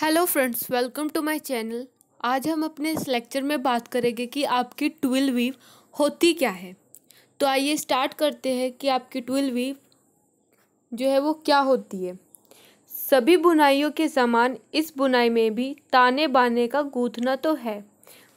hello friends welcome to my channel आज हम अपने इस लेक्चर में बात करेंगे कि आपकी ट्विल वीव होती क्या है तो आइए स्टार्ट करते हैं कि आपकी ट्विल वीव जो है वो क्या होती है सभी बुनाइयों के समान इस बुनाई में भी ताने बाने का गूंथना तो है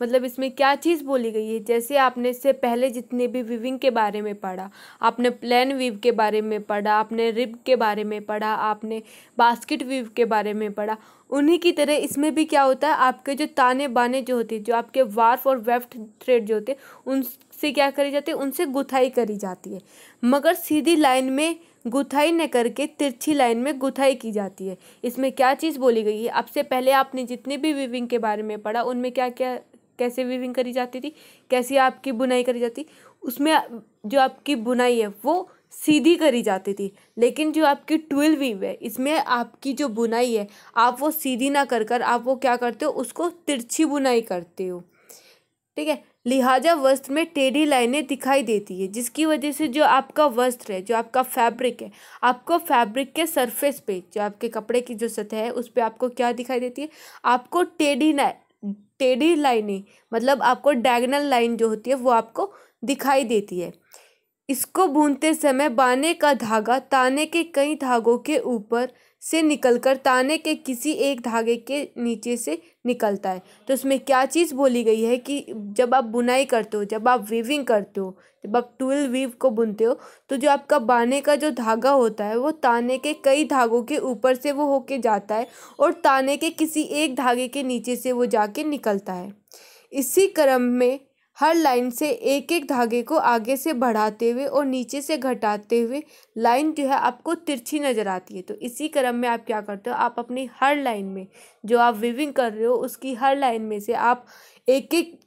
मतलब इसमें क्या चीज़ बोली गई है जैसे आपने इससे पहले जितने भी विविंग के बारे में पढ़ा आपने प्लेन वीव के बारे में पढ़ा आपने रिब के बारे में पढ़ा आपने बास्केट वीव के बारे में पढ़ा उन्हीं की तरह इसमें भी क्या होता है आपके जो ताने बाने जो होते हैं जो आपके वार्फ और वेफ्ट थ्रेड जो होते हैं उनसे क्या करी जाती है उनसे गुथाई करी जाती है मगर सीधी लाइन में गुथाई न करके तिरछी लाइन में गुथाई की जाती है इसमें क्या चीज़ बोली गई है आपसे पहले आपने जितने भी विविंग के बारे में पढ़ा उनमें क्या क्या कैसे वीविंग करी जाती थी कैसी आपकी बुनाई करी जाती उसमें जो आपकी बुनाई है वो सीधी करी जाती थी लेकिन जो आपकी ट्विल वीव है इसमें आपकी जो बुनाई है आप वो सीधी ना कर कर आप वो क्या करते हो उसको तिरछी बुनाई करते हो ठीक है लिहाजा वस्त्र में टेढ़ी लाइनें दिखाई देती है जिसकी वजह से जो आपका वस्त्र है जो आपका फैब्रिक है आपको फैब्रिक के सरफेस पे जो आपके कपड़े की जो सतह है उस पर आपको क्या दिखाई देती है आपको टेढ़ी टेढ़ी लाइनें मतलब आपको डायगनल लाइन जो होती है वो आपको दिखाई देती है इसको बुनते समय बाने का धागा ताने के कई धागों के ऊपर से निकलकर ताने के किसी एक धागे के नीचे से निकलता है तो उसमें क्या चीज़ बोली गई है कि जब आप बुनाई करते हो जब आप वीविंग करते हो जब आप ट्वेल्व वीव को बुनते हो तो जो आपका बाने का जो धागा होता है वो ताने के कई धागों के ऊपर से वो होके जाता है और ताने के किसी एक धागे के नीचे से वो जाके निकलता है इसी क्रम में हर लाइन से एक एक धागे को आगे से बढ़ाते हुए और नीचे से घटाते हुए लाइन जो है आपको तिरछी नज़र आती है तो इसी क्रम में आप क्या करते हो आप अपनी हर लाइन में जो आप विविंग कर रहे हो उसकी हर लाइन में से आप एक एक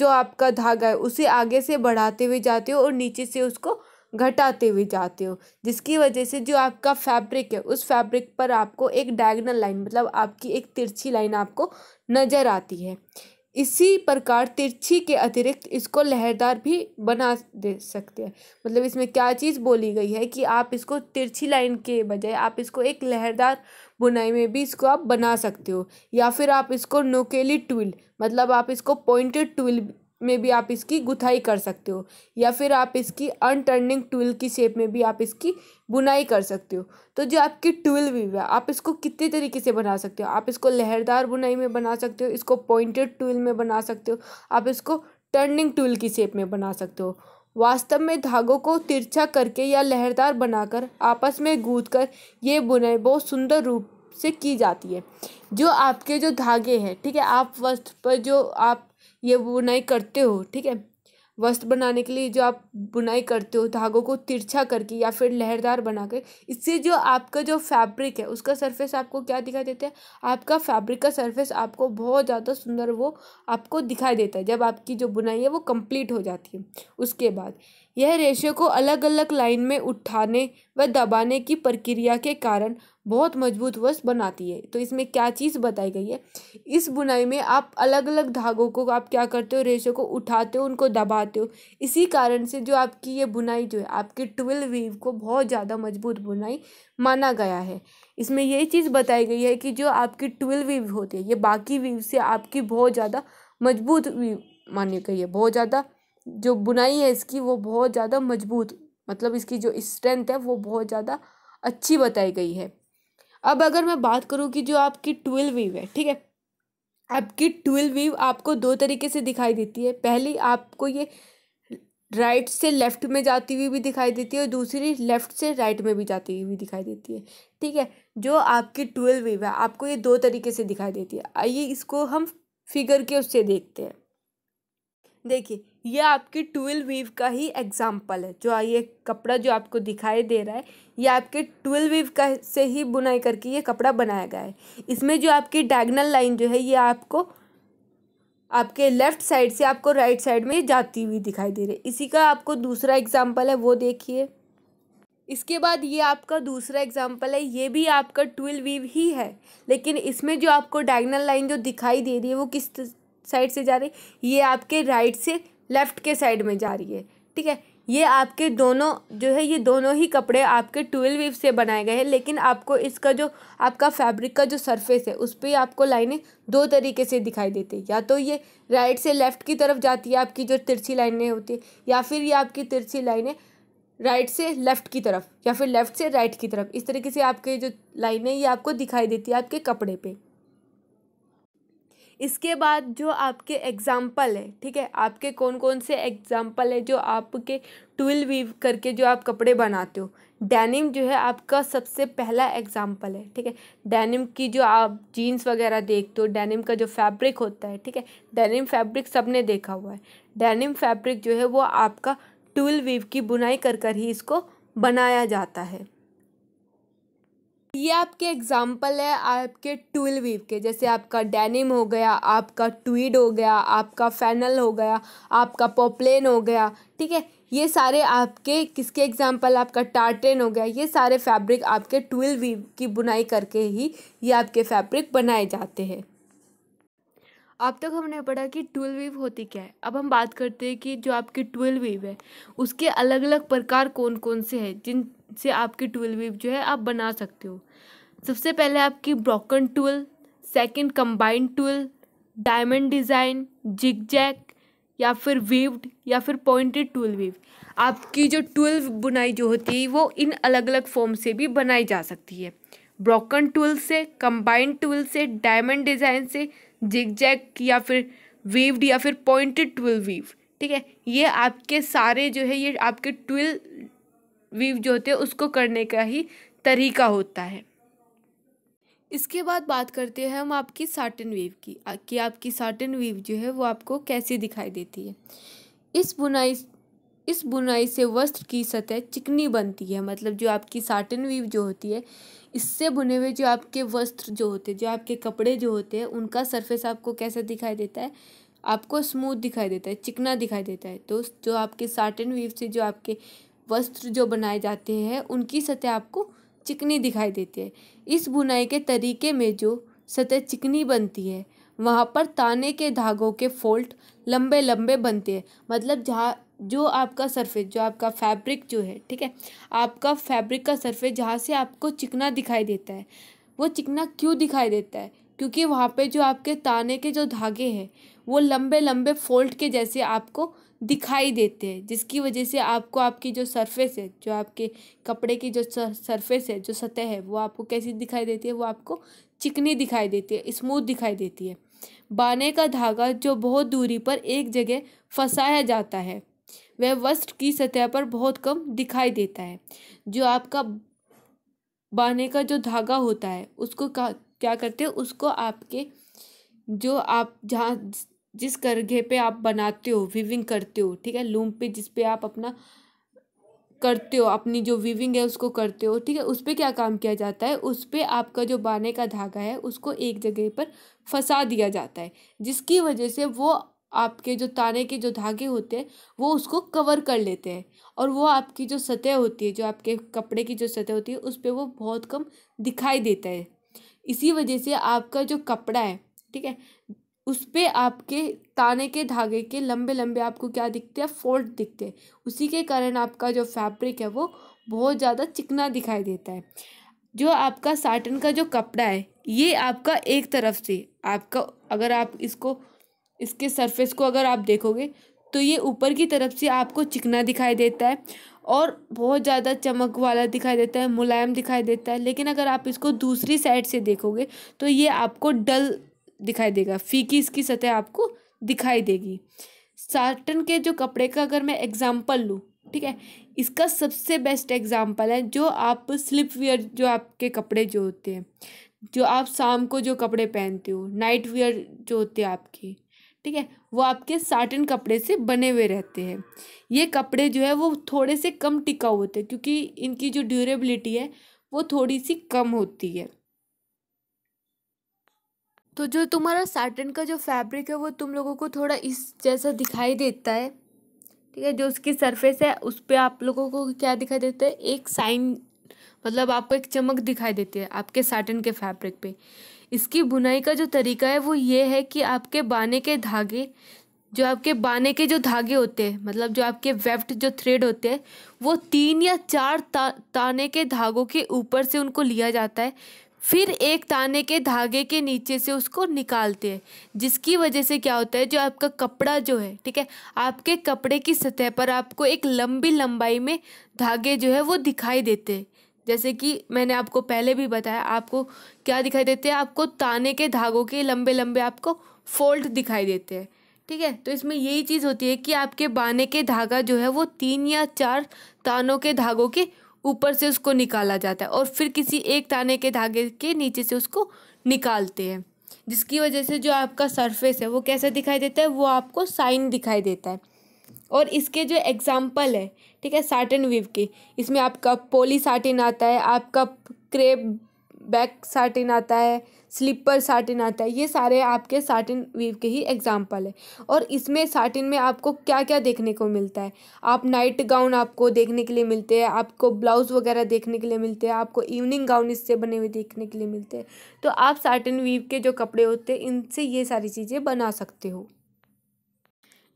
जो आपका धागा है उसे आगे से बढ़ाते हुए जाते हो और नीचे से उसको घटाते हुए जाते हो जिसकी वजह से जो आपका फैब्रिक है उस फैब्रिक पर आपको एक डायगनल लाइन मतलब आपकी एक तिरछी लाइन आपको नज़र आती है इसी प्रकार तिरछी के अतिरिक्त इसको लहरदार भी बना दे सकते हैं मतलब इसमें क्या चीज़ बोली गई है कि आप इसको तिरछी लाइन के बजाय आप इसको एक लहरदार बुनाई में भी इसको आप बना सकते हो या फिर आप इसको नोकेली ट्विल मतलब आप इसको पॉइंटेड ट्विल में भी आप इसकी गुथाई कर सकते हो या फिर आप इसकी अनटर्निंग ट्विल की शेप में भी आप इसकी बुनाई कर सकते हो तो जो आपकी ट्विल वीव है आप इसको कितने तरीके से बना सकते हो आप इसको लहरदार बुनाई में बना सकते हो इसको पॉइंटेड ट्विल में बना सकते हो आप इसको टर्निंग ट्विल की शेप में बना सकते हो वास्तव में धागों को तिरछा करके या लहरदार बनाकर आपस में गूद कर ये बुनाई बहुत सुंदर रूप से की जाती है जो आपके जो धागे हैं ठीक है आप वस्त्र पर जो आप ये बुनाई करते हो ठीक है वस्त्र बनाने के लिए जो आप बुनाई करते हो धागों को तिरछा करके या फिर लहरदार बना कर इससे जो आपका जो फैब्रिक है उसका सरफेस आपको क्या दिखाई देता है आपका फैब्रिक का सरफेस आपको बहुत ज़्यादा सुंदर वो आपको दिखाई देता है जब आपकी जो बुनाई है वो कंप्लीट हो जाती है उसके बाद यह रेशे को अलग अलग लाइन में उठाने व दबाने की प्रक्रिया के कारण बहुत मजबूत वस्त्र बनाती है तो इसमें क्या चीज़ बताई गई है इस बुनाई में आप अलग अलग धागों को आप क्या करते हो रेशों को उठाते हो उनको दबाते हो इसी कारण से जो आपकी ये बुनाई जो है आपकी ट्वेल वीव को बहुत ज़्यादा मजबूत बुनाई माना गया है इसमें यही चीज़ बताई गई है कि जो आपकी ट्वेल वीव होती है ये बाकी वीव से आपकी बहुत ज़्यादा मजबूत वीव मानी गई है बहुत ज़्यादा जो बुनाई है इसकी वो बहुत ज़्यादा मजबूत मतलब इसकी जो स्ट्रेंथ है वो बहुत ज़्यादा अच्छी बताई गई है अब अगर मैं बात करूँ कि जो आपकी ट्वेल्व वीव है ठीक है आपकी ट्वेल्व वीव आपको दो तरीके से दिखाई देती है पहली आपको ये राइट से लेफ्ट में जाती हुई भी दिखाई देती है और दूसरी लेफ्ट से राइट में भी जाती हुई भी दिखाई देती है ठीक है जो आपकी ट्वेल्व वीव है आपको ये दो तरीके से दिखाई देती है आइए इसको हम फिगर के उससे देखते हैं देखिए ये आपकी ट्वेल्व वीव का ही एग्जाम्पल है जो ये कपड़ा जो आपको दिखाई दे रहा है ये आपके ट्वेल्व वीव का से ही बुनाई करके ये कपड़ा बनाया गया है इसमें जो आपकी डायगनल लाइन जो है ये आपको आपके लेफ़्ट साइड से आपको राइट साइड में जाती हुई दिखाई दे रही है इसी का आपको दूसरा एग्जाम्पल है वो देखिए इसके बाद ये आपका दूसरा एग्जाम्पल है ये भी आपका ट्वेल्व वीव ही है लेकिन इसमें जो आपको डायगनल लाइन जो दिखाई दे रही है वो किस साइड से जा रही है ये आपके राइट से लेफ़्ट के साइड में जा रही है ठीक है ये आपके दोनों जो है ये दोनों ही कपड़े आपके ट्वेल्व वीव से बनाए गए हैं लेकिन आपको इसका जो आपका फैब्रिक का जो सरफेस है उस पर आपको लाइनें दो तरीके से दिखाई देती है या तो ये राइट से लेफ़्ट की तरफ जाती है आपकी जो तिरछी लाइनें होती है या फिर ये आपकी तिरछी लाइनें राइट से लेफ़्ट की तरफ या फिर लेफ़्ट से राइट की तरफ इस तरीके से आपके जो लाइनें ये आपको दिखाई देती है आपके कपड़े पर इसके बाद जो आपके एग्ज़ाम्पल है ठीक है आपके कौन कौन से एग्ज़ाम्पल है जो आपके ट्विल वीव करके जो आप कपड़े बनाते हो डेनिम जो है आपका सबसे पहला एग्जाम्पल है ठीक है डैनिम की जो आप जीन्स वगैरह देखते हो डेनिम का जो फैब्रिक होता है ठीक है डैनिम फैब्रिक सबने देखा हुआ है डैनिम फैब्रिक जो है वो आपका ट्विल वीव की बुनाई कर कर ही इसको बनाया जाता है ये आपके एग्जाम्पल है आपके टूल वीव के जैसे आपका डेनिम हो गया आपका ट्वीड हो गया आपका फैनल हो गया आपका पोपलेन हो गया ठीक है ये सारे आपके किसके एग्जाम्पल आपका टार्टेन हो गया ये सारे फैब्रिक आपके ट्विल वीव की बुनाई करके ही ये आपके फैब्रिक बनाए जाते हैं अब तक हमने पढ़ा कि ट्वेल्व वीव होती क्या है अब हम बात करते हैं कि जो आपकी ट्वेल्व वीव है उसके अलग अलग प्रकार कौन कौन से हैं जिन से आपकी ट्विल वेव जो है आप बना सकते हो सबसे पहले आपकी broken tool second combined tool diamond design zigzag या फिर वीव्ड या फिर पॉइंटेड टूल वीव आपकी जो टूल बुनाई जो होती है वो इन अलग अलग फॉर्म से भी बनाई जा सकती है ब्रोकन टूल से कंबाइंड टूल से डायमंड डिज़ाइन से जिग जैक या फिर वीव्ड या फिर पॉइंटेड टूल वीव ठीक है ये आपके सारे जो है ये आपके ट्विल वीव जो होते हैं उसको करने का ही तरीका होता है इसके बाद बात करते हैं हम आपकी साटन वीव की कि आपकी साटन वीव जो है वो आपको कैसी दिखाई देती है इस बुनाई इस बुनाई से वस्त्र की सतह चिकनी बनती है मतलब जो आपकी साटन वीव जो होती है इससे बुने हुए जो आपके वस्त्र जो होते हैं जो आपके कपड़े जो होते हैं उनका सरफेस आपको कैसा दिखाई देता है आपको स्मूथ दिखाई देता है चिकना दिखाई देता है तो जो आपके साटन वीव से जो आपके वस्त्र जो बनाए जाते हैं उनकी सतह आपको चिकनी दिखाई देती है इस बुनाई के तरीके में जो सतह चिकनी बनती है वहाँ पर ताने के धागों के फोल्ट लंबे लंबे बनते हैं मतलब जहाँ जो आपका सरफेस जो आपका फैब्रिक जो है ठीक है आपका फैब्रिक का सरफेस जहाँ से आपको चिकना दिखाई देता है वो चिकना क्यों दिखाई देता है क्योंकि वहाँ पे जो आपके ताने के जो धागे हैं वो लंबे लंबे फोल्ड के जैसे आपको दिखाई देते हैं जिसकी वजह से आपको आपकी जो सरफेस है जो आपके कपड़े की जो सरफेस है जो सतह है वो आपको कैसी दिखाई देती है वो आपको चिकनी दिखाई देती है स्मूथ दिखाई देती है बाने का धागा जो बहुत दूरी पर एक जगह फंसाया जाता है वह वस्त्र की सतह पर बहुत कम दिखाई देता है जो आपका बाने का जो धागा होता है उसको क्या करते हैं उसको आपके जो आप जहाँ जिस करघे पे आप बनाते हो वीविंग करते हो ठीक है लूम पे जिस पे आप अपना करते हो अपनी जो वीविंग है उसको करते हो ठीक है उस पर क्या काम किया जाता है उस पर आपका जो बाने का धागा है उसको एक जगह पर फंसा दिया जाता है जिसकी वजह से वो आपके जो ताने के जो धागे होते हैं वो उसको कवर कर लेते हैं और वो आपकी जो सतह होती है जो आपके कपड़े की जो सतह होती है उस पर वो बहुत कम दिखाई देता है इसी वजह से आपका जो कपड़ा है ठीक है उस पर आपके ताने के धागे के लंबे लंबे आपको क्या दिखते हैं फोल्ड दिखते हैं उसी के कारण आपका जो फैब्रिक है वो बहुत ज़्यादा चिकना दिखाई देता है जो आपका साटन का जो कपड़ा है ये आपका एक तरफ से आपका अगर आप इसको इसके सरफेस को अगर आप देखोगे तो ये ऊपर की तरफ से आपको चिकना दिखाई देता है और बहुत ज़्यादा चमक वाला दिखाई देता है मुलायम दिखाई देता है लेकिन अगर आप इसको दूसरी साइड से देखोगे तो ये आपको डल दिखाई देगा फीकी इसकी सतह आपको दिखाई देगी साटन के जो कपड़े का अगर मैं एग्ज़ाम्पल लूँ ठीक है इसका सबसे बेस्ट एग्ज़ाम्पल है जो आप स्लिप वियर जो आपके कपड़े जो होते हैं जो आप शाम को जो कपड़े पहनते हो नाइट वियर जो होते हैं आपके ठीक है वो आपके साटन कपड़े से बने हुए रहते हैं ये कपड़े जो है वो थोड़े से कम टिकाऊ होते हैं क्योंकि इनकी जो ड्यूरेबिलिटी है वो थोड़ी सी कम होती है तो जो तुम्हारा साटन का जो फैब्रिक है वो तुम लोगों को थोड़ा इस जैसा दिखाई देता है ठीक है जो उसकी सरफेस है उस पर आप लोगों को क्या दिखाई देता है एक साइन मतलब आपको एक चमक दिखाई देती है आपके साटन के फैब्रिक पे इसकी बुनाई का जो तरीका है वो ये है कि आपके बाने के धागे जो आपके बाने के जो धागे होते हैं मतलब जो आपके वेफ्ट जो थ्रेड होते हैं वो तीन या चार ता, ताने के धागों के ऊपर से उनको लिया जाता है फिर एक ताने के धागे के नीचे से उसको निकालते हैं जिसकी वजह से क्या होता है जो आपका कपड़ा जो है ठीक है आपके कपड़े की सतह पर आपको एक लंबी लंबाई में धागे जो है वो दिखाई देते हैं जैसे कि मैंने आपको पहले भी बताया आपको क्या दिखाई देते हैं आपको ताने के धागों के लंबे लंबे आपको फोल्ड दिखाई देते हैं ठीक है तो इसमें यही चीज़ होती है कि आपके बाने के धागा जो है वो तीन या चार तानों के धागों के ऊपर से उसको निकाला जाता है और फिर किसी एक ताने के धागे के नीचे से उसको निकालते हैं जिसकी वजह से जो आपका सरफेस है वो कैसा दिखाई देता है वो आपको साइन दिखाई देता है और इसके जो एग्ज़ाम्पल है ठीक है साटन वीव के इसमें आपका पोली साटिन आता है आपका क्रेप बैक साटिन आता है स्लीपर साटिन आता है ये सारे आपके साटिन वीव के ही एग्जाम्पल है और इसमें साटिन में आपको क्या क्या देखने को मिलता है आप नाइट गाउन आपको देखने के लिए मिलते हैं आपको ब्लाउज़ वगैरह देखने के लिए मिलते हैं आपको इवनिंग गाउन इससे बने हुए देखने के लिए मिलते हैं तो आप साटिन वीव के जो कपड़े होते हैं इनसे ये सारी चीज़ें बना सकते हो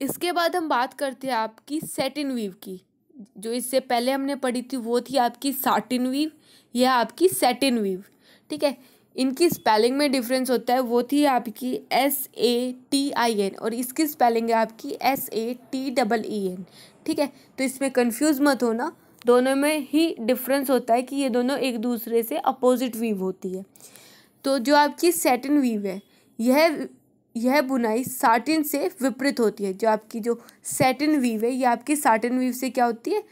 इसके बाद हम बात करते हैं आपकी सेटिन वीव की जो इससे पहले हमने पढ़ी थी वो थी आपकी साटिन वीव या आपकी सेटिन वीव ठीक है इनकी स्पेलिंग में डिफरेंस होता है वो थी आपकी S A T I N और इसकी स्पेलिंग है आपकी S A T double E N ठीक है तो इसमें कंफ्यूज मत होना दोनों में ही डिफरेंस होता है कि ये दोनों एक दूसरे से अपोजिट वीव होती है तो जो आपकी सेटिन वीव है यह यह बुनाई साटिन से विपरीत होती है जो आपकी जो सेटिन वीव है यह आपकी साटिन वीव से क्या होती है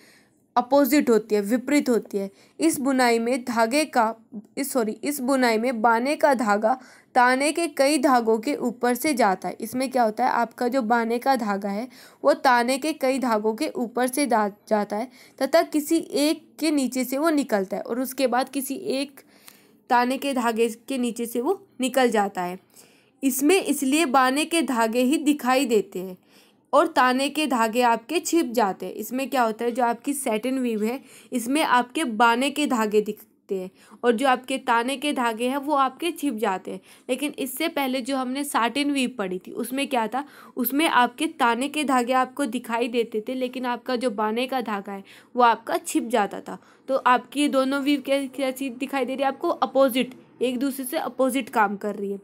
अपोजिट होती है विपरीत होती है इस बुनाई में धागे का इस सॉरी इस बुनाई में बाने का धागा ताने के कई धागों के ऊपर से जाता है इसमें क्या होता है आपका जो बाने का धागा है वो ताने के कई धागों के ऊपर से जाता है तथा किसी एक के नीचे से वो निकलता है और उसके बाद किसी एक ताने के धागे के नीचे से वो निकल जाता है इसमें इसलिए बाने के धागे ही दिखाई देते हैं और ताने के धागे आपके छिप जाते हैं इसमें क्या होता है जो आपकी सेटिन वीव है इसमें आपके बाने के धागे दिखते हैं और जो आपके ताने के धागे हैं वो आपके छिप जाते हैं लेकिन इससे पहले जो हमने साटिन वीव पढ़ी थी उसमें क्या था उसमें आपके ताने के धागे आपको दिखाई देते थे लेकिन आपका जो बाने का धागा है वो आपका छिप जाता था तो आपकी ये दोनों वीव क्या चीज़ दिखाई दे रही है आपको अपोजिट एक दूसरे से अपोजिट काम कर रही है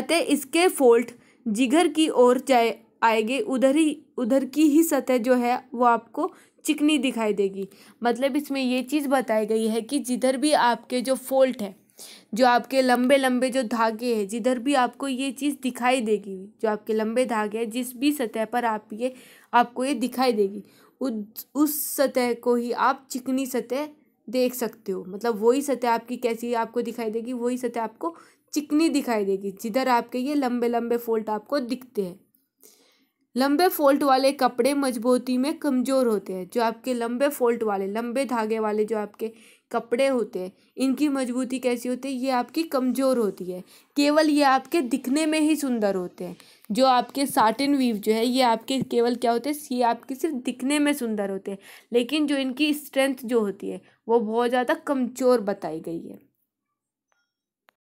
अतः इसके फोल्ट जिगर की ओर चाहे आएगी उधर ही उधर की ही सतह जो है वो आपको चिकनी दिखाई देगी मतलब इसमें ये चीज़ बताई गई है कि जिधर भी आपके जो फॉल्ट है जो आपके लंबे लंबे जो धागे हैं जिधर भी आपको ये चीज़ दिखाई देगी जो आपके लंबे धागे हैं जिस भी सतह पर आप ये आपको ये दिखाई देगी उस उस सतह को ही आप चिकनी सतह देख सकते हो मतलब वही सतह आपकी कैसी आपको दिखाई देगी वही सतह आपको चिकनी दिखाई देगी जिधर आपके ये लंबे लंबे फोल्ट आपको दिखते हैं लंबे फोल्ट वाले कपड़े मजबूती में कमज़ोर होते हैं जो आपके लंबे फोल्ट वाले लंबे धागे वाले जो आपके कपड़े होते हैं इनकी मजबूती कैसी होती है ये आपकी कमज़ोर होती है केवल ये आपके दिखने में ही सुंदर होते हैं जो आपके साटिन वीव जो है ये आपके केवल क्या होते हैं ये आपके सिर्फ दिखने में सुंदर होते हैं लेकिन जो इनकी स्ट्रेंथ जो होती है वो बहुत ज़्यादा कमज़ोर बताई गई है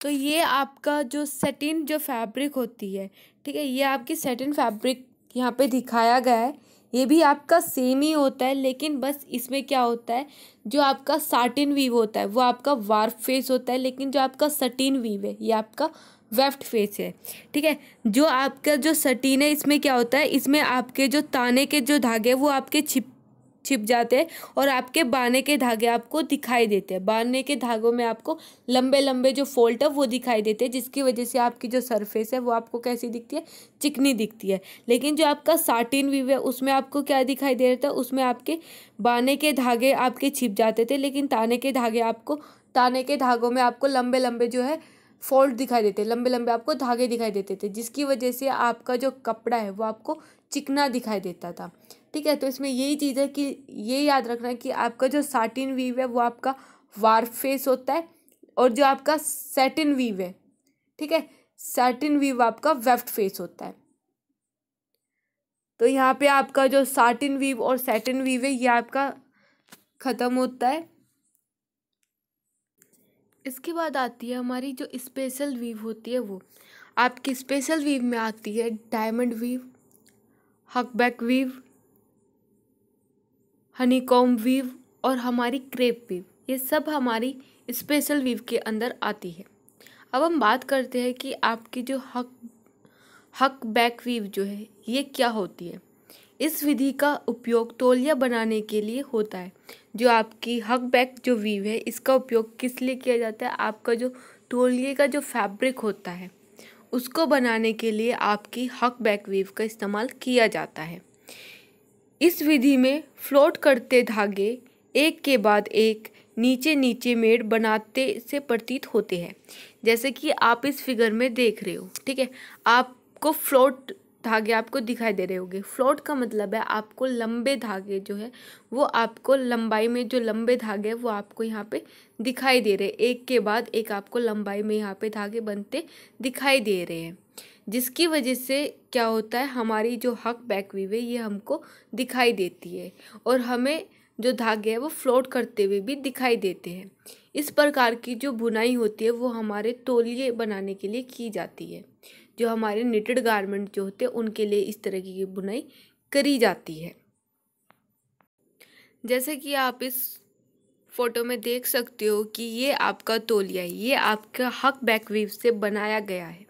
तो ये आपका जो सेटिन जो फैब्रिक होती है ठीक है ये आपकी सेटिन फैब्रिक यहाँ पे दिखाया गया है ये भी आपका सेम ही होता है लेकिन बस इसमें क्या होता है जो आपका साटिन वीव होता है वो आपका वार्फ फेस होता है लेकिन जो आपका सटीन वीव है ये आपका वेफ्ट फेस है ठीक है जो आपका जो सटीन है इसमें क्या होता है इसमें आपके जो ताने के जो धागे वो आपके छिप छिप जाते हैं और आपके बाने के धागे आपको दिखाई देते हैं बाने के धागों में आपको लंबे लंबे जो फोल्ट है वो दिखाई देते हैं जिसकी वजह से आपकी जो सरफेस है वो आपको कैसी दिखती है चिकनी दिखती है लेकिन जो आपका साटिन व्यू है उसमें आपको क्या दिखाई दे रहा था उसमें आपके बाने के धागे आपके छिप जाते थे लेकिन ताने के धागे आपको ताने के धागों में आपको लंबे लंबे जो है फॉल्ट दिखाई देते लंबे लंबे आपको धागे दिखाई देते थे जिसकी वजह से आपका जो कपड़ा है वो आपको चिकना दिखाई देता था ठीक है तो इसमें यही चीज़ है कि ये याद रखना है कि आपका जो साटिन वीव है वो आपका वार्फ फेस होता है और जो आपका सेटिन वीव है ठीक है सेटिन वीव आपका वेफ्ट फेस होता है तो यहाँ पे आपका जो साटिन वीव और सेटिन वीव है ये आपका ख़त्म होता है इसके बाद आती है हमारी जो स्पेशल वीव होती है वो आपकी स्पेशल वीव में आती है diamond weave huckaback weave honeycomb weave और हमारी क्रेप वीव ये सब हमारी स्पेशल वीव के अंदर आती है अब हम बात करते हैं कि आपकी जो हक हक बैक वीव जो है ये क्या होती है इस विधि का उपयोग तोलिया बनाने के लिए होता है जो आपकी हक बैक जो वीव है इसका उपयोग किस लिए किया जाता है आपका जो तोलिए का जो फैब्रिक होता है उसको बनाने के लिए आपकी हक बैक वीव का इस्तेमाल किया जाता है इस विधि में फ्लोट करते धागे एक के बाद एक नीचे नीचे मेड़ बनाते से प्रतीत होते हैं जैसे कि आप इस फिगर में देख रहे हो ठीक है आपको फ्लोट धागे आपको दिखाई दे रहे होंगे फ्लोट का मतलब है आपको लंबे धागे जो है वो आपको लंबाई में जो लंबे धागे हैं वो आपको यहाँ पे दिखाई दे रहे हैं एक के बाद एक आपको लंबाई में यहाँ पे धागे बनते दिखाई दे रहे हैं जिसकी वजह से क्या होता है हमारी जो हक बैकवीव है ये हमको दिखाई देती है और हमें जो धागे हैं वो फ्लोट करते हुए भी दिखाई देते हैं इस प्रकार की जो बुनाई होती है वो हमारे तोलिए बनाने के लिए की जाती है जो हमारे निटेड गारमेंट जो होते हैं उनके लिए इस तरह की बुनाई करी जाती है जैसे कि आप इस फ़ोटो में देख सकते हो कि ये आपका तोलिया है ये आपका हक बैकवीव से बनाया गया है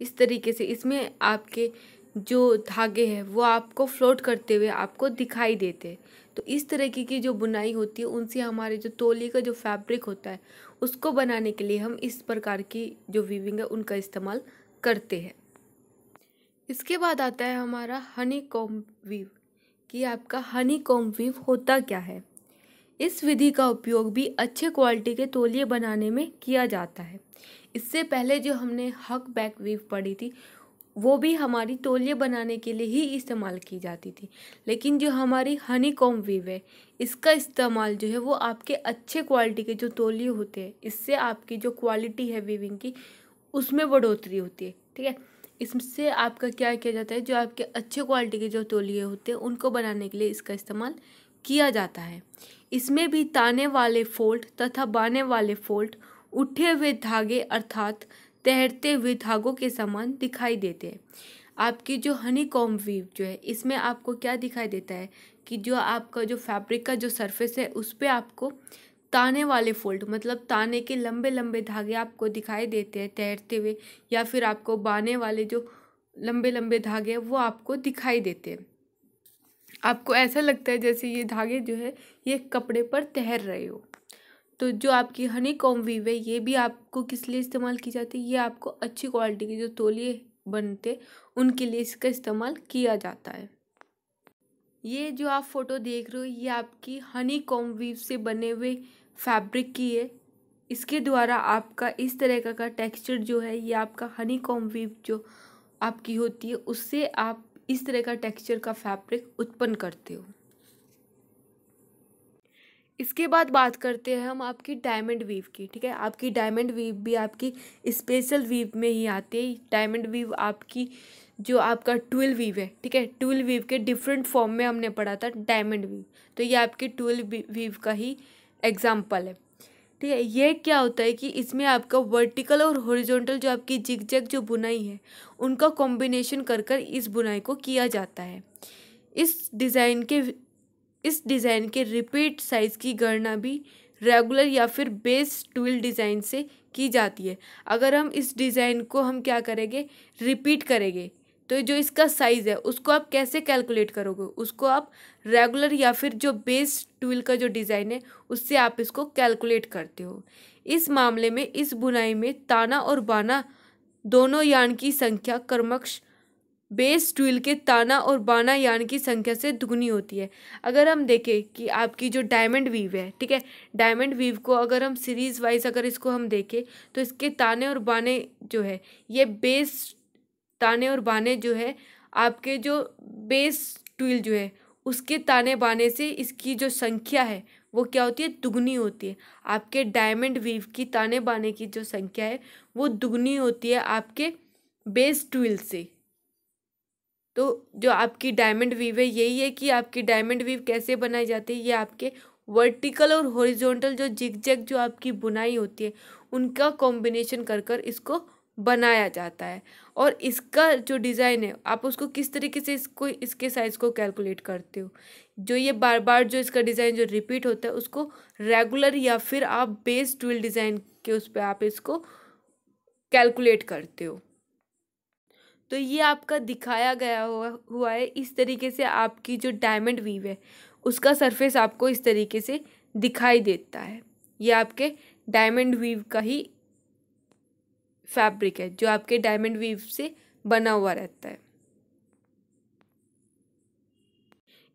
इस तरीके से इसमें आपके जो धागे हैं वो आपको फ्लोट करते हुए आपको दिखाई देते हैं तो इस तरीके की जो बुनाई होती है उनसे हमारे जो तोली का जो फैब्रिक होता है उसको बनाने के लिए हम इस प्रकार की जो वीविंग है उनका इस्तेमाल करते हैं इसके बाद आता है हमारा हनी कॉम वीव कि आपका हनी कॉम वीव होता क्या है इस विधि का उपयोग भी अच्छे क्वालिटी के तोलिए बनाने में किया जाता है इससे पहले जो हमने हक बैक वीव पढ़ी थी वो भी हमारी तोलिए बनाने के लिए ही इस्तेमाल की जाती थी लेकिन जो हमारी हनी कॉम वीव है इसका इस्तेमाल जो है वो आपके अच्छे क्वालिटी के जो तोलिए होते हैं इससे आपकी जो क्वालिटी है वीविंग की उसमें बढ़ोतरी होती है ठीक है इससे आपका क्या किया जाता है जो आपके अच्छे क्वालिटी के जो तोलिए होते हैं उनको बनाने के लिए इसका इस्तेमाल किया जाता है इसमें भी ताने वाले फोल्ट तथा बाने वाले फोल्ट उठे हुए धागे अर्थात तैरते हुए धागों के समान दिखाई देते हैं आपकी जो हनी कॉम वीव जो है इसमें आपको क्या दिखाई देता है कि जो आपका जो फैब्रिक का जो सरफेस है उस पर आपको ताने वाले फोल्ड मतलब ताने के लंबे लंबे धागे आपको दिखाई देते हैं तैरते हुए या फिर आपको बाने वाले जो लंबे लंबे धागे हैं वो आपको दिखाई देते हैं आपको ऐसा लगता है जैसे ये धागे जो है ये कपड़े पर तैर रहे हो तो जो आपकी हनी कॉम वीव है ये भी आपको किस लिए इस्तेमाल की जाती है ये आपको अच्छी क्वालिटी के जो तोलिए बनते उनके लिए इसका इस्तेमाल किया जाता है ये जो आप फ़ोटो देख रहे हो ये आपकी हनी कॉम वीव से बने हुए फैब्रिक की है इसके द्वारा आपका इस तरह का, का टेक्सचर जो है ये आपका हनी कॉम वीव जो आपकी होती है उससे आप इस तरह का टेक्सचर का फैब्रिक उत्पन्न करते हो इसके बाद बात करते हैं हम आपकी डायमंड वीव की ठीक है आपकी डायमंड वीव भी आपकी स्पेशल वीव में ही आती है डायमंड वीव आपकी जो आपका ट्वेल्व वीव है ठीक है ट्वेल्व वीव के डिफरेंट फॉर्म में हमने पढ़ा था डायमंड वीव तो ये आपके ट्वेल वीव का ही एग्जाम्पल है ठीक है ये क्या होता है कि इसमें आपका वर्टिकल और हॉरिजॉन्टल जो आपकी जिगजैग जो बुनाई है उनका कॉम्बिनेशन कर कर इस बुनाई को किया जाता है इस डिज़ाइन के इस डिज़ाइन के रिपीट साइज़ की गणना भी रेगुलर या फिर बेस टूल डिज़ाइन से की जाती है अगर हम इस डिज़ाइन को हम क्या करेंगे रिपीट करेंगे तो जो इसका साइज़ है उसको आप कैसे कैलकुलेट करोगे उसको आप रेगुलर या फिर जो बेस टूल का जो डिज़ाइन है उससे आप इसको कैलकुलेट करते हो इस मामले में इस बुनाई में ताना और बाना दोनों यान की संख्या क्रमक्ष बेस ड्रिल के ताना और बाना यान की संख्या से दुगनी होती है अगर हम देखें कि आपकी जो डायमंड वीव है ठीक है डायमंड वीव को अगर हम सीरीज़ वाइज अगर इसको हम देखें तो इसके ताने और बाने जो है ये बेस ताने और बाने जो है आपके जो बेस ट्विल जो है उसके ताने बाने से इसकी जो संख्या है वो क्या होती है दुगनी होती है आपके डायमंड वीव की ताने बाने की जो संख्या है वो दुगनी होती है आपके बेस ट्विल से तो जो आपकी डायमंड वीव है यही है कि आपकी डायमंड वीव कैसे बनाई जाती है ये आपके वर्टिकल और हॉरिजॉन्टल जो जिगजैग जो आपकी बुनाई होती है उनका कॉम्बिनेशन कर कर इसको बनाया जाता है और इसका जो डिज़ाइन है आप उसको किस तरीके से इसको इसके साइज़ को कैलकुलेट करते हो जो ये बार बार जो इसका डिज़ाइन जो रिपीट होता है उसको रेगुलर या फिर आप बेस ट्विल डिज़ाइन के उस पर आप इसको कैलकुलेट करते हो तो ये आपका दिखाया गया हुआ हुआ है इस तरीके से आपकी जो डायमंड वीव है उसका सरफेस आपको इस तरीके से दिखाई देता है ये आपके डायमंड वीव का ही फैब्रिक है जो आपके डायमंड वीव से बना हुआ रहता है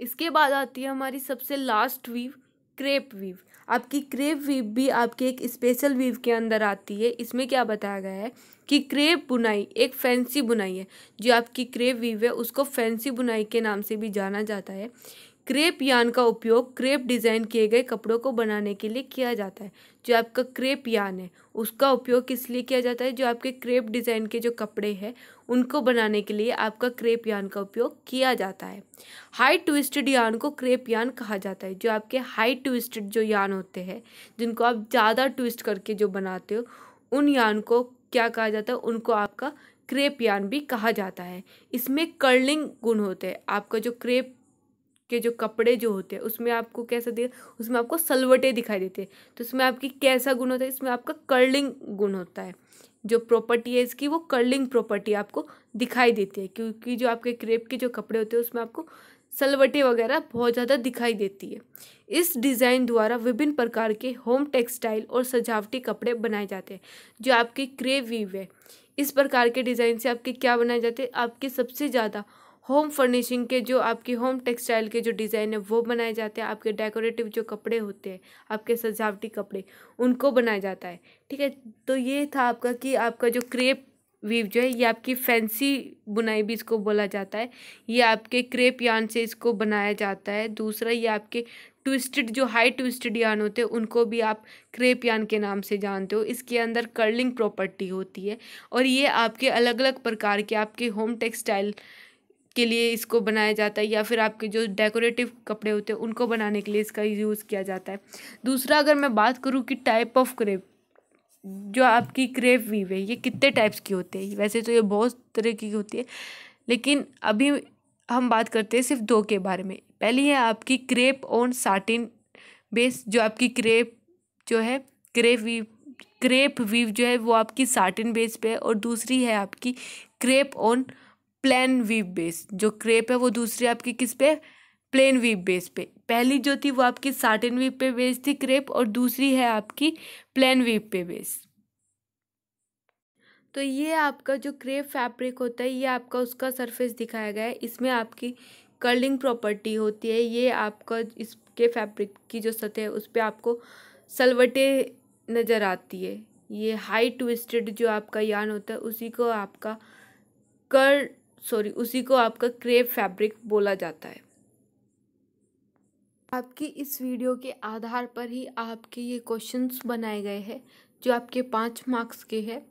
इसके बाद आती है हमारी सबसे लास्ट वीव क्रेप वीव आपकी क्रेप वीव भी आपके एक स्पेशल वीव के अंदर आती है इसमें क्या बताया गया है कि क्रेप बुनाई एक फैंसी बुनाई है जो आपकी क्रेप वीव है उसको फैंसी बुनाई के नाम से भी जाना जाता है क्रेप यान का उपयोग क्रेप डिज़ाइन किए गए कपड़ों को बनाने के लिए किया जाता है जो आपका क्रेप यान है उसका उपयोग किस लिए किया जाता है जो आपके क्रेप डिज़ाइन के जो कपड़े हैं उनको बनाने के लिए आपका क्रेप यान का उपयोग किया जाता है हाई ट्विस्टेड यान को क्रेप यान कहा जाता है जो आपके हाई ट्विस्टेड जो यान होते हैं जिनको आप ज़्यादा ट्विस्ट करके जो बनाते हो उन यान को क्या कहा जाता है उनको आपका क्रेप यान भी कहा जाता है इसमें कर्लिंग गुण होते हैं आपका जो क्रेप के जो कपड़े जो होते हैं उसमें आपको कैसा दिया उसमें आपको सलवटे दिखाई देते हैं तो इसमें आपकी कैसा गुण होता है इसमें आपका कर्लिंग गुण होता है जो प्रॉपर्टी है इसकी वो कर्लिंग प्रॉपर्टी आपको दिखाई देती है क्योंकि जो आपके क्रेप के जो कपड़े होते हैं उसमें आपको सलवटे वगैरह बहुत ज़्यादा दिखाई देती है इस डिज़ाइन द्वारा विभिन्न प्रकार के होम टेक्सटाइल और सजावटी कपड़े बनाए जाते हैं जो आपकी क्रेप वीव है इस प्रकार के डिज़ाइन से आपके क्या बनाए जाते हैं आपके सबसे ज़्यादा होम फर्निशिंग के जो आपकी होम टेक्सटाइल के जो डिज़ाइन है वो बनाए जाते हैं आपके डेकोरेटिव जो कपड़े होते हैं आपके सजावटी कपड़े उनको बनाया जाता है ठीक है तो ये था आपका कि आपका जो क्रेप वीव जो है ये आपकी फैंसी बुनाई भी इसको बोला जाता है ये आपके क्रेप यान से इसको बनाया जाता है दूसरा ये आपके ट्विस्टेड जो हाई ट्विस्टेड यान होते हैं उनको भी आप क्रेप यान के नाम से जानते हो इसके अंदर कर्लिंग प्रॉपर्टी होती है और ये आपके अलग अलग प्रकार के आपके होम टेक्सटाइल के लिए इसको बनाया जाता है या फिर आपके जो डेकोरेटिव कपड़े होते हैं उनको बनाने के लिए इसका यूज़ किया जाता है दूसरा अगर मैं बात करूँ कि टाइप ऑफ क्रेप जो आपकी क्रेप वीव है ये कितने टाइप्स की होते हैं वैसे तो ये बहुत तरह की होती है लेकिन अभी हम बात करते हैं सिर्फ दो के बारे में पहली है आपकी क्रेप ऑन साटिन बेस जो आपकी क्रेप जो है क्रेप वीव क्रेप वीव जो है वो आपकी साटिन बेस पे है और दूसरी है आपकी crepe on plain weave base जो क्रेप है वो दूसरी आपकी किस पे प्लेन वीप बेस पे पहली जो थी वो आपकी साटिन वीप पे बेस थी क्रेप और दूसरी है आपकी प्लेन वीप पे बेस तो ये आपका जो क्रेप फैब्रिक होता है ये आपका उसका सरफेस दिखाया गया है इसमें आपकी कर्लिंग प्रॉपर्टी होती है ये आपका इसके फैब्रिक की जो सतह है उस पर आपको सलवटे नज़र आती है ये हाई ट्विस्टेड जो आपका यान होता है उसी को आपका कर सॉरी उसी को आपका क्रेप फैब्रिक बोला जाता है आपकी इस वीडियो के आधार पर ही आपके ये क्वेश्चंस बनाए गए हैं जो आपके पाँच मार्क्स के हैं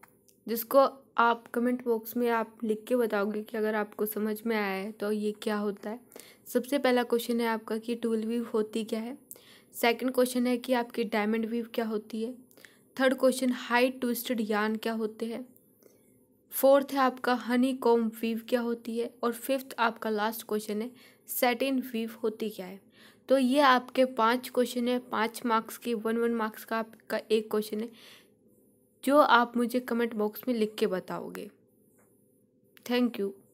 जिसको आप कमेंट बॉक्स में आप लिख के बताओगे कि अगर आपको समझ में आया है तो ये क्या होता है सबसे पहला क्वेश्चन है आपका कि टूल वीव होती क्या है सेकंड क्वेश्चन है कि आपकी डायमंड वीव क्या होती है थर्ड क्वेश्चन हाई ट्विस्टेड यान क्या होते हैं फोर्थ है आपका हनी कॉम वीव क्या होती है और फिफ्थ आपका लास्ट क्वेश्चन है सेटिन वीव होती क्या है तो ये आपके पांच क्वेश्चन है पांच मार्क्स की वन वन मार्क्स का आपका एक क्वेश्चन है जो आप मुझे कमेंट बॉक्स में लिख के बताओगे थैंक यू